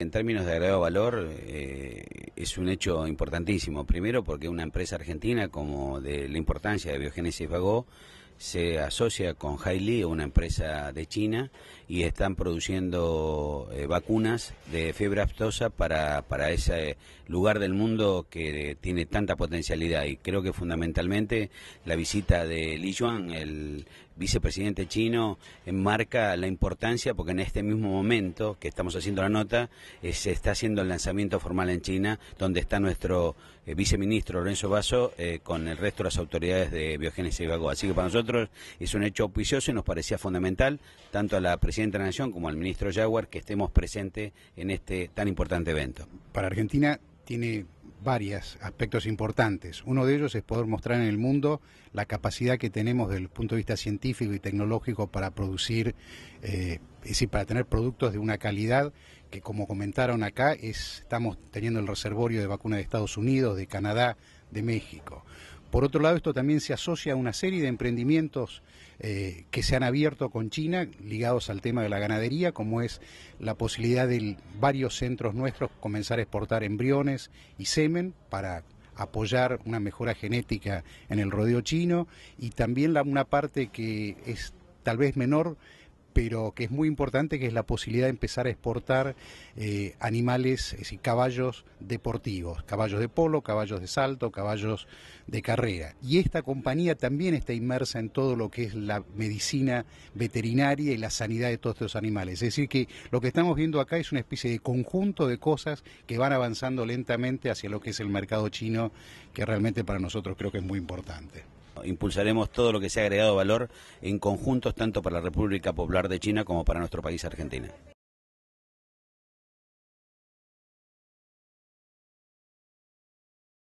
En términos de agregado valor, eh, es un hecho importantísimo. Primero, porque una empresa argentina como de la importancia de Biogénesis Vago, se asocia con Haili, una empresa de China, y están produciendo eh, vacunas de fiebre aftosa para, para ese lugar del mundo que tiene tanta potencialidad. Y creo que fundamentalmente la visita de Li Yuan, el, vicepresidente chino enmarca la importancia porque en este mismo momento que estamos haciendo la nota eh, se está haciendo el lanzamiento formal en China donde está nuestro eh, viceministro Lorenzo Vaso, eh, con el resto de las autoridades de Biogenes y Vago. Así que para nosotros es un hecho auspicioso y nos parecía fundamental tanto a la presidenta de la Nación como al ministro Jaguar que estemos presentes en este tan importante evento. Para Argentina tiene varias aspectos importantes. Uno de ellos es poder mostrar en el mundo la capacidad que tenemos desde el punto de vista científico y tecnológico para producir, eh, es decir, para tener productos de una calidad que, como comentaron acá, estamos teniendo el reservorio de vacunas de Estados Unidos, de Canadá, de México. Por otro lado, esto también se asocia a una serie de emprendimientos eh, que se han abierto con China ligados al tema de la ganadería, como es la posibilidad de varios centros nuestros comenzar a exportar embriones y semen para apoyar una mejora genética en el rodeo chino y también la, una parte que es tal vez menor pero que es muy importante, que es la posibilidad de empezar a exportar eh, animales, es decir, caballos deportivos, caballos de polo, caballos de salto, caballos de carrera. Y esta compañía también está inmersa en todo lo que es la medicina veterinaria y la sanidad de todos estos animales. Es decir, que lo que estamos viendo acá es una especie de conjunto de cosas que van avanzando lentamente hacia lo que es el mercado chino, que realmente para nosotros creo que es muy importante impulsaremos todo lo que sea agregado valor en conjuntos tanto para la República Popular de China como para nuestro país Argentina.